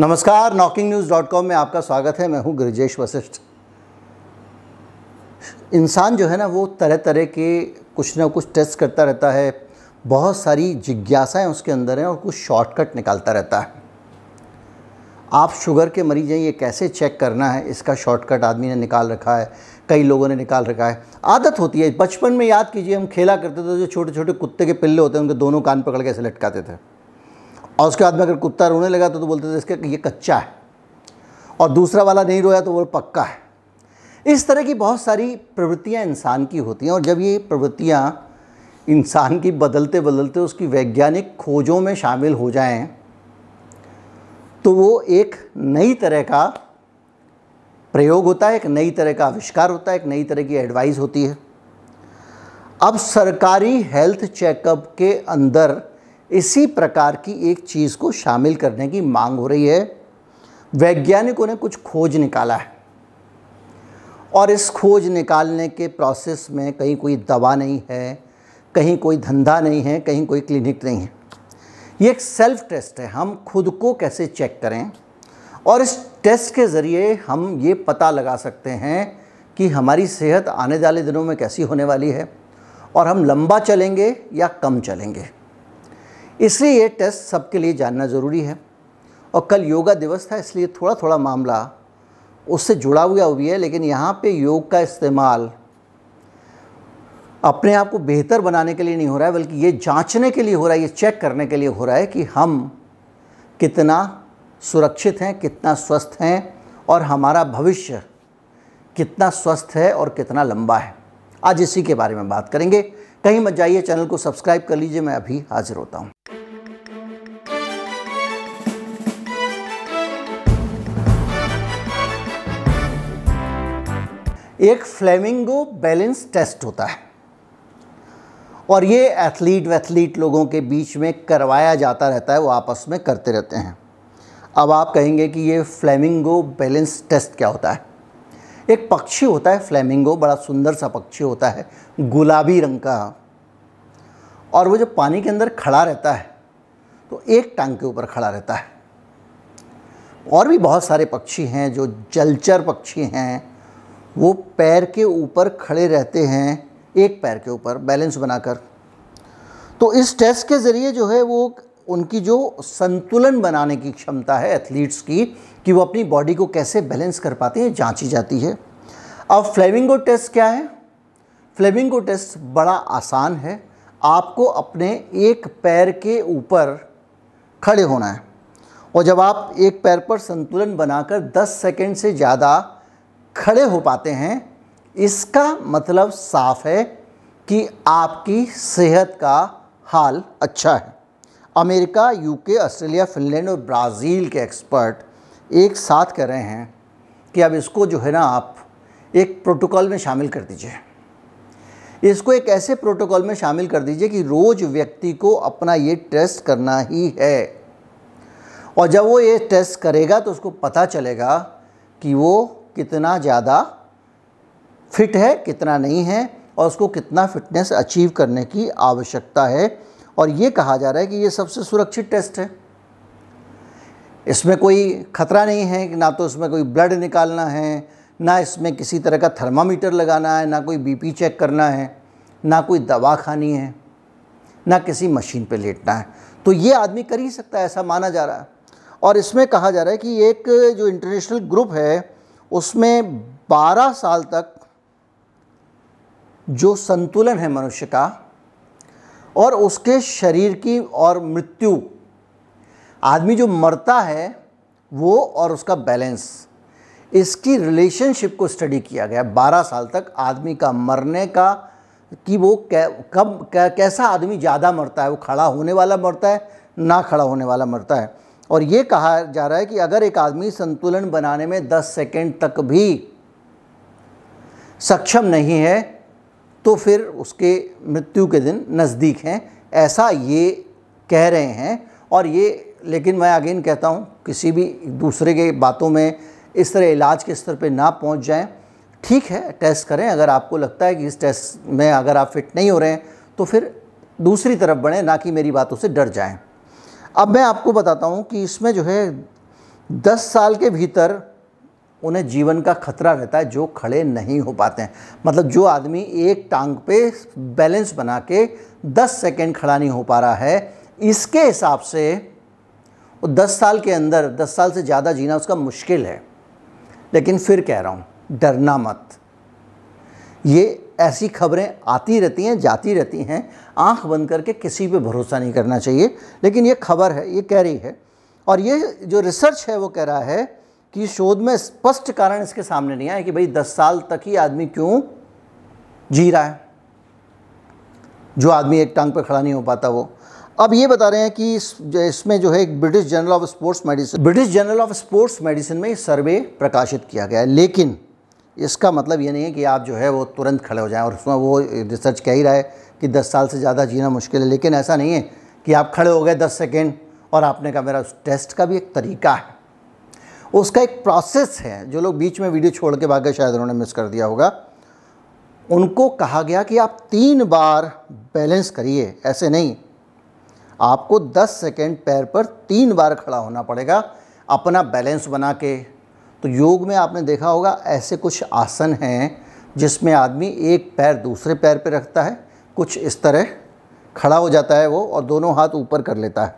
नमस्कार knocking news dot com में आपका स्वागत है मैं हूं गिरिजेश वशिष्ठ इंसान जो है ना वो तरह तरह के कुछ ना कुछ टेस्ट करता रहता है बहुत सारी जिज्ञासाएं उसके अंदर हैं और कुछ शॉर्टकट निकालता रहता है आप शुगर के मरीज हैं ये कैसे चेक करना है इसका शॉर्टकट आदमी ने निकाल रखा है कई लोगों ने निकाल रखा है आदत होती है बचपन में याद कीजिए हम खेला करते थे जो छोटे छोटे कुत्ते के पिल्ले होते हैं उनके दोनों कान पकड़ के ऐसे लटकाते थे और उसके बाद में अगर कुत्ता रोने लगा तो, तो बोलते थे इसका ये कच्चा है और दूसरा वाला नहीं रोया तो वो पक्का है इस तरह की बहुत सारी प्रवृत्तियाँ इंसान की होती हैं और जब ये प्रवृत्तियाँ इंसान की बदलते बदलते उसकी वैज्ञानिक खोजों में शामिल हो जाएं तो वो एक नई तरह का प्रयोग होता है एक नई तरह का आविष्कार होता है एक नई तरह की एडवाइस होती है अब सरकारी हेल्थ चेकअप के अंदर इसी प्रकार की एक चीज़ को शामिल करने की मांग हो रही है वैज्ञानिकों ने कुछ खोज निकाला है और इस खोज निकालने के प्रोसेस में कहीं कोई दवा नहीं है कहीं कोई धंधा नहीं है कहीं कोई क्लिनिक नहीं है ये एक सेल्फ टेस्ट है हम खुद को कैसे चेक करें और इस टेस्ट के ज़रिए हम ये पता लगा सकते हैं कि हमारी सेहत आने वाले दिनों में कैसी होने वाली है और हम लंबा चलेंगे या कम चलेंगे इसलिए ये टेस्ट सबके लिए जानना ज़रूरी है और कल योगा दिवस था इसलिए थोड़ा थोड़ा मामला उससे जुड़ा हुआ हुई है लेकिन यहाँ पे योग का इस्तेमाल अपने आप को बेहतर बनाने के लिए नहीं हो रहा है बल्कि ये जांचने के लिए हो रहा है ये चेक करने के लिए हो रहा है कि हम कितना सुरक्षित हैं कितना स्वस्थ हैं और हमारा भविष्य कितना स्वस्थ है और कितना लंबा है आज इसी के बारे में बात करेंगे कहीं मत जाइए चैनल को सब्सक्राइब कर लीजिए मैं अभी हाजिर होता हूँ एक फ्लेमिंगो बैलेंस टेस्ट होता है और ये एथलीट वैथलीट लोगों के बीच में करवाया जाता रहता है वो आपस में करते रहते हैं अब आप कहेंगे कि ये फ्लेमिंगो बैलेंस टेस्ट क्या होता है एक पक्षी होता है फ्लेमिंगो बड़ा सुंदर सा पक्षी होता है गुलाबी रंग का और वो जब पानी के अंदर खड़ा रहता है तो एक टांग के ऊपर खड़ा रहता है और भी बहुत सारे पक्षी हैं जो जलचर पक्षी हैं वो पैर के ऊपर खड़े रहते हैं एक पैर के ऊपर बैलेंस बनाकर तो इस टेस्ट के ज़रिए जो है वो उनकी जो संतुलन बनाने की क्षमता है एथलीट्स की कि वो अपनी बॉडी को कैसे बैलेंस कर पाते हैं जांची जाती है अब फ्लेमिंगो टेस्ट क्या है फ्लेमिंगो टेस्ट बड़ा आसान है आपको अपने एक पैर के ऊपर खड़े होना है और जब आप एक पैर पर संतुलन बनाकर 10 सेकंड से ज़्यादा खड़े हो पाते हैं इसका मतलब साफ है कि आपकी सेहत का हाल अच्छा है अमेरिका यूके ऑस्ट्रेलिया फिनलैंड और ब्राज़ील के एक्सपर्ट एक साथ कह रहे हैं कि अब इसको जो है ना आप एक प्रोटोकॉल में शामिल कर दीजिए इसको एक ऐसे प्रोटोकॉल में शामिल कर दीजिए कि रोज़ व्यक्ति को अपना ये टेस्ट करना ही है और जब वो ये टेस्ट करेगा तो उसको पता चलेगा कि वो कितना ज़्यादा फिट है कितना नहीं है और उसको कितना फिटनेस अचीव करने की आवश्यकता है और ये कहा जा रहा है कि ये सबसे सुरक्षित टेस्ट है इसमें कोई ख़तरा नहीं है कि ना तो इसमें कोई ब्लड निकालना है ना इसमें किसी तरह का थर्मामीटर लगाना है ना कोई बीपी चेक करना है ना कोई दवा खानी है ना किसी मशीन पर लेटना है तो ये आदमी कर ही सकता है ऐसा माना जा रहा है और इसमें कहा जा रहा है कि एक जो इंटरनेशनल ग्रुप है उसमें 12 साल तक जो संतुलन है मनुष्य का और उसके शरीर की और मृत्यु आदमी जो मरता है वो और उसका बैलेंस इसकी रिलेशनशिप को स्टडी किया गया बारह साल तक आदमी का मरने का कि वो कै, कब कै, कैसा आदमी ज़्यादा मरता है वो खड़ा होने वाला मरता है ना खड़ा होने वाला मरता है और ये कहा जा रहा है कि अगर एक आदमी संतुलन बनाने में 10 सेकंड तक भी सक्षम नहीं है तो फिर उसके मृत्यु के दिन नज़दीक हैं ऐसा ये कह रहे हैं और ये लेकिन मैं अगेन कहता हूँ किसी भी दूसरे के बातों में इस तरह इलाज के स्तर पे ना पहुँच जाएँ ठीक है टेस्ट करें अगर आपको लगता है कि इस टेस्ट में अगर आप फिट नहीं हो रहे हैं तो फिर दूसरी तरफ बढ़ें ना कि मेरी बातों से डर जाएँ अब मैं आपको बताता हूँ कि इसमें जो है दस साल के भीतर उन्हें जीवन का खतरा रहता है जो खड़े नहीं हो पाते हैं मतलब जो आदमी एक टांग पे बैलेंस बना के दस सेकेंड खड़ा नहीं हो पा रहा है इसके हिसाब से वो दस साल के अंदर दस साल से ज़्यादा जीना उसका मुश्किल है लेकिन फिर कह रहा हूँ डरना मत ये ऐसी खबरें आती रहती हैं जाती रहती हैं आंख बंद करके किसी पे भरोसा नहीं करना चाहिए लेकिन ये खबर है ये कह रही है और ये जो रिसर्च है वो कह रहा है कि शोध में स्पष्ट कारण इसके सामने नहीं आया कि भाई दस साल तक ही आदमी क्यों जी रहा है जो आदमी एक टांग पर खड़ा नहीं हो पाता वो अब ये बता रहे हैं कि इसमें जो है एक British journal of sports medicine British journal of sports medicine में सर्वे प्रकाशित किया गया है लेकिन इसका मतलब ये नहीं है कि आप जो है वो तुरंत खड़े हो जाएं और उसमें वो रिसर्च कह ही रहा है कि 10 साल से ज़्यादा जीना मुश्किल है लेकिन ऐसा नहीं है कि आप खड़े हो गए 10 सेकेंड और आपने कहा मेरा उस टेस्ट का भी एक तरीका है उसका एक प्रोसेस है जो लोग बीच में वीडियो छोड़ के भाग शायद उन्होंने मिस कर दिया होगा उनको कहा गया कि आप तीन बार बैलेंस करिए ऐसे नहीं आपको 10 सेकेंड पैर पर तीन बार खड़ा होना पड़ेगा अपना बैलेंस बना के तो योग में आपने देखा होगा ऐसे कुछ आसन हैं जिसमें आदमी एक पैर दूसरे पैर पर रखता है कुछ इस तरह खड़ा हो जाता है वो और दोनों हाथ ऊपर कर लेता है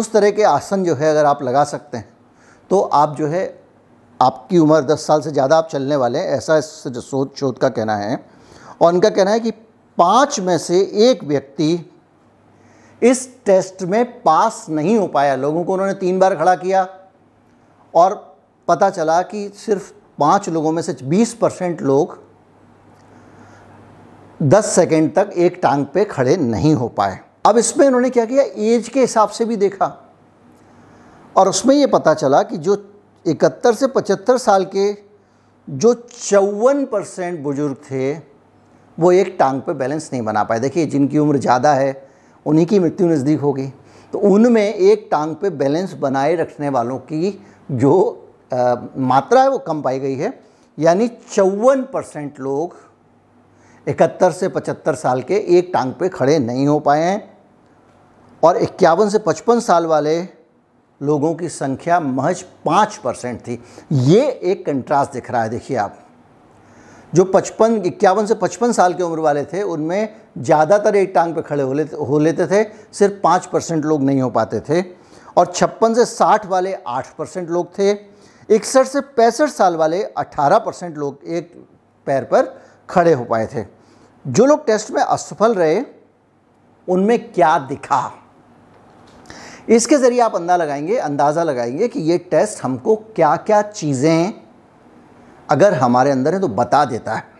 उस तरह के आसन जो है अगर आप लगा सकते हैं तो आप जो है आपकी उम्र दस साल से ज़्यादा आप चलने वाले हैं ऐसा इस शोध शोध का कहना है और उनका कहना है कि पाँच में से एक व्यक्ति इस टेस्ट में पास नहीं हो पाया लोगों को उन्होंने तीन बार खड़ा किया और पता चला कि सिर्फ पाँच लोगों में से 20 परसेंट लोग 10 सेकेंड तक एक टांग पे खड़े नहीं हो पाए अब इसमें उन्होंने क्या किया एज के हिसाब से भी देखा और उसमें ये पता चला कि जो इकहत्तर से पचहत्तर साल के जो चौवन परसेंट बुज़ुर्ग थे वो एक टांग पे बैलेंस नहीं बना पाए देखिए जिनकी उम्र ज़्यादा है उन्हीं की मृत्यु नज़दीक होगी तो उनमें एक टांग पे बैलेंस बनाए रखने वालों की जो आ, मात्रा है वो कम पाई गई है यानी चौवन परसेंट लोग इकहत्तर से पचहत्तर साल के एक टांग पे खड़े नहीं हो पाए हैं और इक्यावन से पचपन साल वाले लोगों की संख्या महज पाँच परसेंट थी ये एक कंट्रास्ट दिख रहा है देखिए आप जो पचपन इक्यावन से पचपन साल की उम्र वाले थे उनमें ज़्यादातर एक टांग पे खड़े हो लेते हो लेते थे सिर्फ पाँच परसेंट लोग नहीं हो पाते थे और छप्पन से साठ वाले आठ परसेंट लोग थे इकसठ से पैंसठ साल वाले 18 परसेंट लोग एक पैर पर खड़े हो पाए थे जो लोग टेस्ट में असफल रहे उनमें क्या दिखा इसके ज़रिए आप अंदा लगाएंगे अंदाज़ा लगाएंगे कि ये टेस्ट हमको क्या क्या चीज़ें अगर हमारे अंदर है तो बता देता है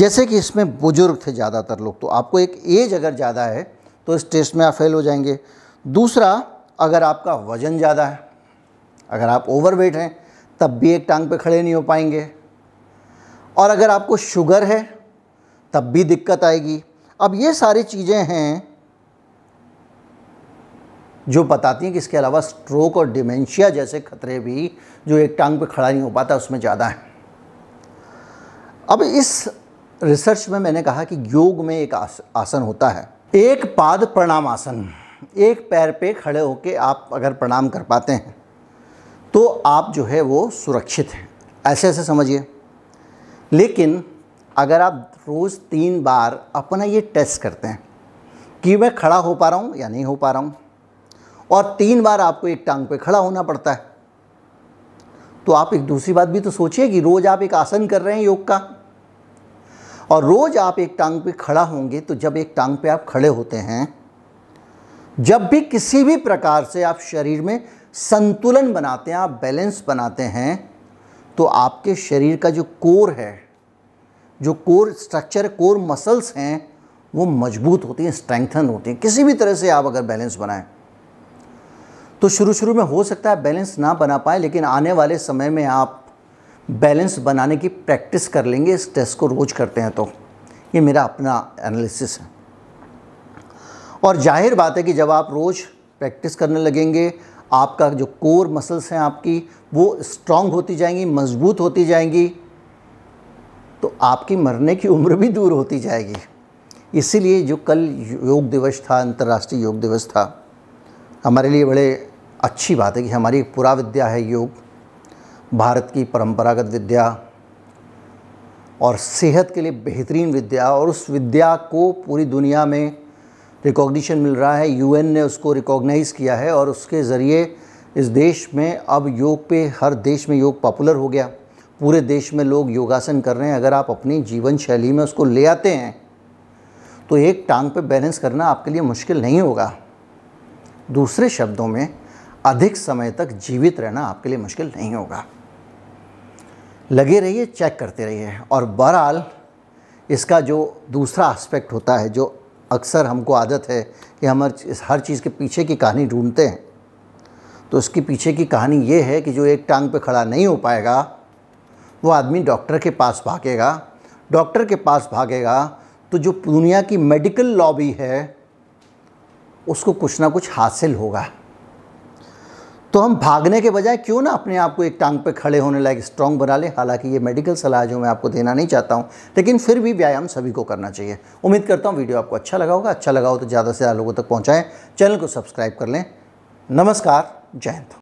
जैसे कि इसमें बुज़ुर्ग थे ज़्यादातर लोग तो आपको एक एज अगर ज़्यादा है तो इस टेस्ट में आप फेल हो जाएंगे दूसरा अगर आपका वज़न ज़्यादा है अगर आप ओवरवेट हैं तब भी एक टांग पे खड़े नहीं हो पाएंगे और अगर आपको शुगर है तब भी दिक्कत आएगी अब ये सारी चीज़ें हैं जो बताती हैं कि इसके अलावा स्ट्रोक और डिमेंशिया जैसे खतरे भी जो एक टांग पे खड़ा नहीं हो पाता उसमें ज़्यादा है अब इस रिसर्च में मैंने कहा कि योग में एक आस, आसन होता है एक पाद प्रणाम आसन एक पैर पे खड़े होकर आप अगर प्रणाम कर पाते हैं आप जो है वो सुरक्षित हैं ऐसे ऐसे समझिए लेकिन अगर आप रोज़ तीन बार अपना ये टेस्ट करते हैं कि मैं खड़ा हो पा रहा हूँ या नहीं हो पा रहा हूँ और तीन बार आपको एक टांग पे खड़ा होना पड़ता है तो आप एक दूसरी बात भी तो सोचिए कि रोज़ आप एक आसन कर रहे हैं योग का और रोज़ आप एक टांग पे खड़ा होंगे तो जब एक टांग पे आप खड़े होते हैं जब भी किसी भी प्रकार से आप शरीर में संतुलन बनाते हैं आप बैलेंस बनाते हैं तो आपके शरीर का जो कोर है जो कोर स्ट्रक्चर कोर मसल्स हैं वो मजबूत होती हैं स्ट्रेंथन होती हैं किसी भी तरह से आप अगर बैलेंस बनाएं तो शुरू शुरू में हो सकता है बैलेंस ना बना पाए लेकिन आने वाले समय में आप बैलेंस बनाने की प्रैक्टिस कर लेंगे इस टेस्ट को रोज़ करते हैं तो ये मेरा अपना एनालिसिस है और जाहिर बात है कि जब आप रोज़ प्रैक्टिस करने लगेंगे आपका जो कोर मसल्स हैं आपकी वो स्ट्रांग होती जाएंगी मजबूत होती जाएंगी तो आपकी मरने की उम्र भी दूर होती जाएगी इसीलिए जो कल योग दिवस था अंतर्राष्ट्रीय योग दिवस था हमारे लिए बड़े अच्छी बात है कि हमारी पुरा विद्या है योग भारत की परंपरागत विद्या और सेहत के लिए बेहतरीन विद्या और उस विद्या को पूरी दुनिया में रिकॉग्निशन मिल रहा है यूएन ने उसको रिकॉग्नाइज़ किया है और उसके ज़रिए इस देश में अब योग पे हर देश में योग पॉपुलर हो गया पूरे देश में लोग योगासन कर रहे हैं अगर आप अपनी जीवन शैली में उसको ले आते हैं तो एक टांग पे बैलेंस करना आपके लिए मुश्किल नहीं होगा दूसरे शब्दों में अधिक समय तक जीवित रहना आपके लिए मुश्किल नहीं होगा लगे रहिए चेक करते रहिए और बहरहाल इसका जो दूसरा एस्पेक्ट होता है जो अक्सर हमको आदत है कि हम हर चीज़ के पीछे की कहानी ढूंढते हैं तो उसके पीछे की कहानी ये है कि जो एक टांग पे खड़ा नहीं हो पाएगा वो आदमी डॉक्टर के पास भागेगा डॉक्टर के पास भागेगा तो जो दुनिया की मेडिकल लॉबी है उसको कुछ ना कुछ हासिल होगा तो हम भागने के बजाय क्यों ना अपने आप को एक टांग पे खड़े होने लायक स्ट्रॉन्ग बना लें हालांकि ये मेडिकल सलाह जो मैं आपको देना नहीं चाहता हूँ लेकिन फिर भी व्यायाम सभी को करना चाहिए उम्मीद करता हूँ वीडियो आपको अच्छा लगा होगा अच्छा लगा हो तो ज़्यादा से ज़्यादा लोगों तक पहुँचाएँ चैनल को सब्सक्राइब कर लें नमस्कार जय हिंद